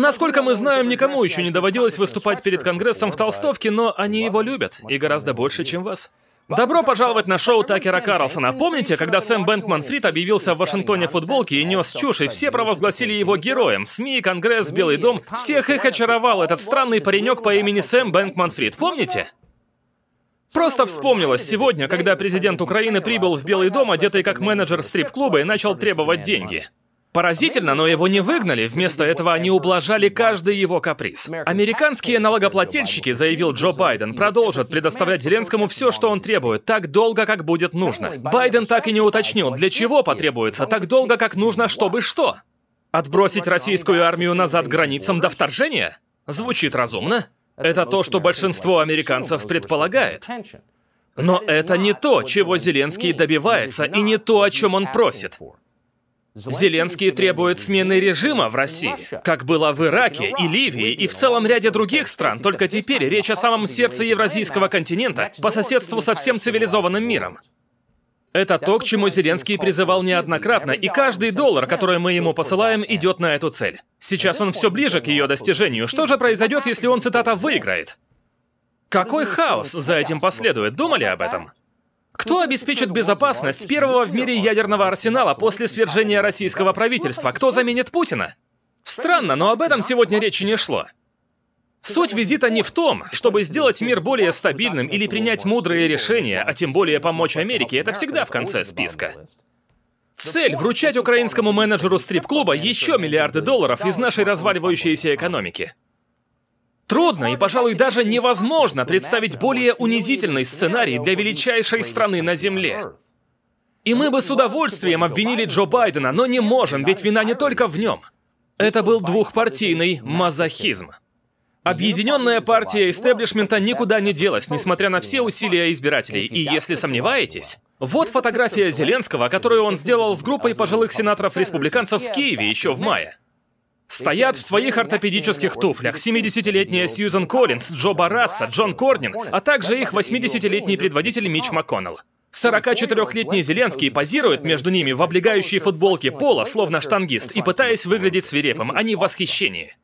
Насколько мы знаем, никому еще не доводилось выступать перед Конгрессом в толстовке, но они его любят, и гораздо больше, чем вас. Добро пожаловать на шоу Такера Карлсона. Помните, когда Сэм Бэнкман Фрид объявился в Вашингтоне в футболке и нес чушь, и все провозгласили его героем? СМИ, Конгресс, Белый дом. Всех их очаровал этот странный паренек по имени Сэм Бэнкман Фрид. Помните? Просто вспомнилось сегодня, когда президент Украины прибыл в Белый дом, одетый как менеджер стрип-клуба, и начал требовать деньги. Поразительно, но его не выгнали, вместо этого они ублажали каждый его каприз. Американские налогоплательщики, заявил Джо Байден, продолжат предоставлять Зеленскому все, что он требует, так долго, как будет нужно. Байден так и не уточнил, для чего потребуется, так долго, как нужно, чтобы что? Отбросить российскую армию назад границам до вторжения? Звучит разумно. Это то, что большинство американцев предполагает. Но это не то, чего Зеленский добивается, и не то, о чем он просит. Зеленский требует смены режима в России, как было в Ираке и Ливии и в целом ряде других стран, только теперь речь о самом сердце евразийского континента по соседству со всем цивилизованным миром. Это то, к чему Зеленский призывал неоднократно, и каждый доллар, который мы ему посылаем, идет на эту цель. Сейчас он все ближе к ее достижению. Что же произойдет, если он, цитата, «выиграет»? Какой хаос за этим последует? Думали об этом? Кто обеспечит безопасность первого в мире ядерного арсенала после свержения российского правительства? Кто заменит Путина? Странно, но об этом сегодня речи не шло. Суть визита не в том, чтобы сделать мир более стабильным или принять мудрые решения, а тем более помочь Америке, это всегда в конце списка. Цель – вручать украинскому менеджеру стрип-клуба еще миллиарды долларов из нашей разваливающейся экономики. Трудно и, пожалуй, даже невозможно представить более унизительный сценарий для величайшей страны на Земле. И мы бы с удовольствием обвинили Джо Байдена, но не можем, ведь вина не только в нем. Это был двухпартийный мазохизм. Объединенная партия истеблишмента никуда не делась, несмотря на все усилия избирателей. И если сомневаетесь, вот фотография Зеленского, которую он сделал с группой пожилых сенаторов-республиканцев в Киеве еще в мае. Стоят в своих ортопедических туфлях 70-летняя Сьюзан Коллинс, Джо Барасса, Джон Корнинг, а также их 80-летний предводитель Мич МакКоннелл. 44-летний Зеленский позирует между ними в облегающей футболке пола, словно штангист, и пытаясь выглядеть свирепым, они а в восхищении.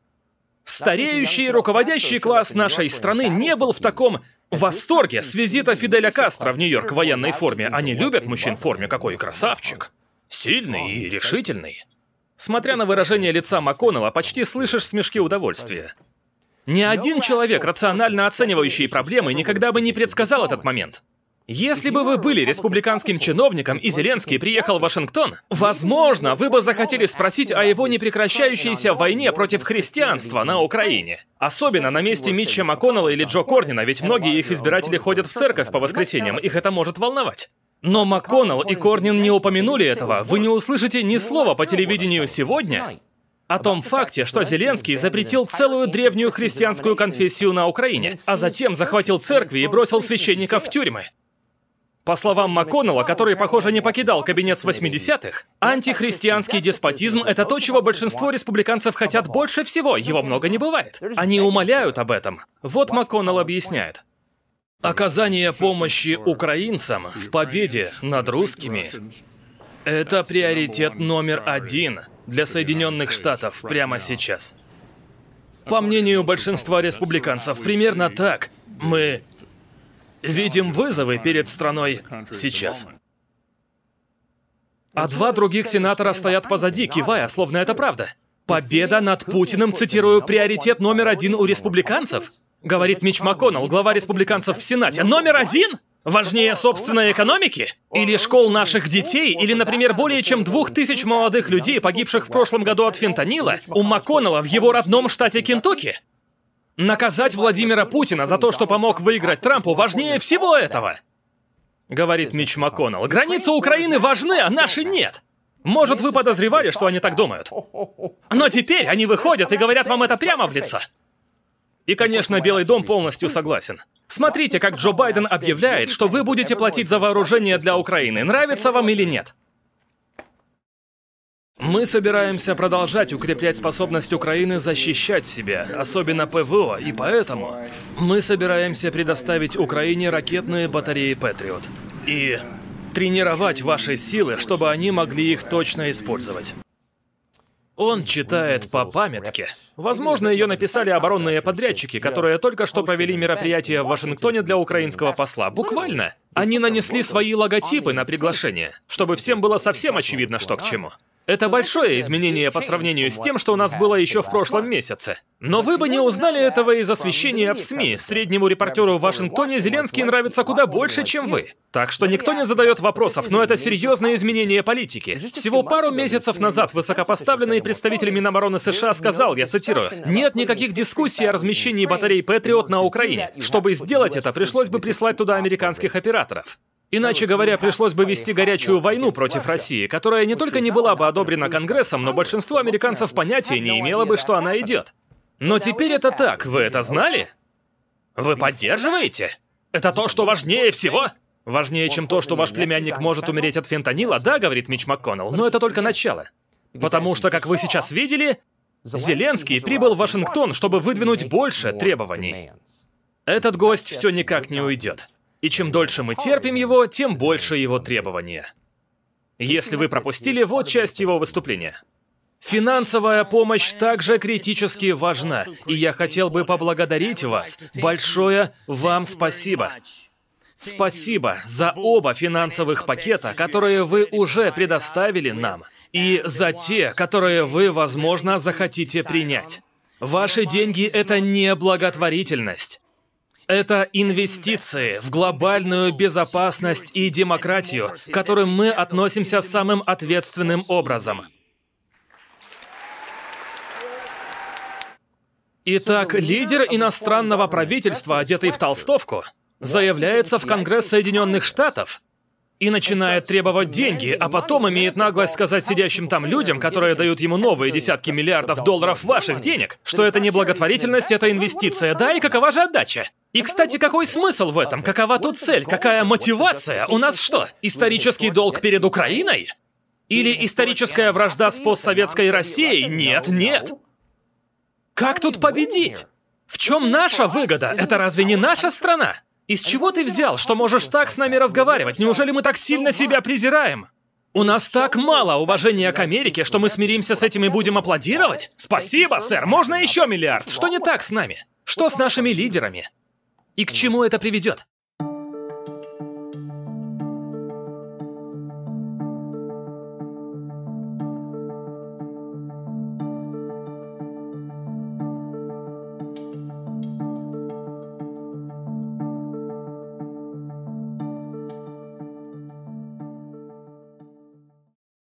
Стареющий руководящий класс нашей страны не был в таком восторге с визита Фиделя Кастро в Нью-Йорк в военной форме. Они любят мужчин в форме, какой красавчик. Сильный и решительный. Смотря на выражение лица Маконова, почти слышишь смешки удовольствия. Ни ну, один человек, рационально оценивающий проблемы, никогда бы не предсказал этот момент. Если бы вы были республиканским чиновником и Зеленский приехал в Вашингтон, возможно, вы бы захотели спросить о его непрекращающейся войне против христианства на Украине. Особенно на месте Митча МакКоннелла или Джо Корнина, ведь многие их избиратели ходят в церковь по воскресеньям, их это может волновать. Но МакКоннелл и Корнин не упомянули этого. Вы не услышите ни слова по телевидению сегодня о том факте, что Зеленский запретил целую древнюю христианскую конфессию на Украине, а затем захватил церкви и бросил священников в тюрьмы. По словам МакКоннелла, который, похоже, не покидал кабинет с 80-х, антихристианский деспотизм — это то, чего большинство республиканцев хотят больше всего, его много не бывает. Они умоляют об этом. Вот МакКоннелл объясняет. Оказание помощи украинцам в победе над русскими – это приоритет номер один для Соединенных Штатов прямо сейчас. По мнению большинства республиканцев, примерно так мы видим вызовы перед страной сейчас. А два других сенатора стоят позади, кивая, словно это правда. Победа над Путиным, цитирую, приоритет номер один у республиканцев? Говорит Мич МакКоннелл, глава республиканцев в Сенате. Номер один? Важнее собственной экономики? Или школ наших детей? Или, например, более чем двух тысяч молодых людей, погибших в прошлом году от фентанила, у МакКоннелла в его родном штате Кентукки? Наказать Владимира Путина за то, что помог выиграть Трампу, важнее всего этого. Говорит Мич МакКоннелл. Границы Украины важны, а наши нет. Может, вы подозревали, что они так думают. Но теперь они выходят и говорят вам это прямо в лицо. И, конечно, Белый дом полностью согласен. Смотрите, как Джо Байден объявляет, что вы будете платить за вооружение для Украины, нравится вам или нет. Мы собираемся продолжать укреплять способность Украины защищать себя, особенно ПВО, и поэтому мы собираемся предоставить Украине ракетные батареи «Патриот» и тренировать ваши силы, чтобы они могли их точно использовать. Он читает по памятке. Возможно, ее написали оборонные подрядчики, которые только что провели мероприятие в Вашингтоне для украинского посла. Буквально. Они нанесли свои логотипы на приглашение, чтобы всем было совсем очевидно, что к чему. Это большое изменение по сравнению с тем, что у нас было еще в прошлом месяце. Но вы бы не узнали этого из освещения в СМИ. Среднему репортеру в Вашингтоне Зеленский нравится куда больше, чем вы. Так что никто не задает вопросов, но это серьезное изменение политики. Всего пару месяцев назад высокопоставленный представитель Минобороны США сказал, я цитирую, «Нет никаких дискуссий о размещении батарей «Патриот» на Украине. Чтобы сделать это, пришлось бы прислать туда американских операторов». Иначе говоря, ну пришлось бы вести горячую войну против России, которая не только не была бы одобрена Конгрессом, но большинство американцев понятия не имело бы, что она идет. Но теперь это так, вы это знали? Вы поддерживаете? Это то, что важнее всего? Важнее, чем то, что ваш племянник может умереть от фентанила, да, говорит Мич МакКоннелл, но это только начало. Потому что, как вы сейчас видели, Зеленский прибыл в Вашингтон, чтобы выдвинуть больше требований. Этот гость все никак не уйдет. И чем дольше мы терпим его, тем больше его требования. Если вы пропустили, вот часть его выступления. Финансовая помощь также критически важна, и я хотел бы поблагодарить вас. Большое вам спасибо. Спасибо за оба финансовых пакета, которые вы уже предоставили нам, и за те, которые вы, возможно, захотите принять. Ваши деньги – это не благотворительность. Это инвестиции в глобальную безопасность и демократию, к которым мы относимся самым ответственным образом. Итак, лидер иностранного правительства, одетый в толстовку, заявляется в Конгресс Соединенных Штатов и начинает требовать деньги, а потом имеет наглость сказать сидящим там людям, которые дают ему новые десятки миллиардов долларов ваших денег, что это не благотворительность, это инвестиция, да, и какова же отдача? И, кстати, какой смысл в этом? Какова тут цель? Какая мотивация? У нас что, исторический долг перед Украиной? Или историческая вражда с постсоветской Россией? Нет, нет. Как тут победить? В чем наша выгода? Это разве не наша страна? Из чего ты взял, что можешь так с нами разговаривать? Неужели мы так сильно себя презираем? У нас так мало уважения к Америке, что мы смиримся с этим и будем аплодировать? Спасибо, сэр, можно еще миллиард. Что не так с нами? Что с нашими лидерами? И к чему это приведет?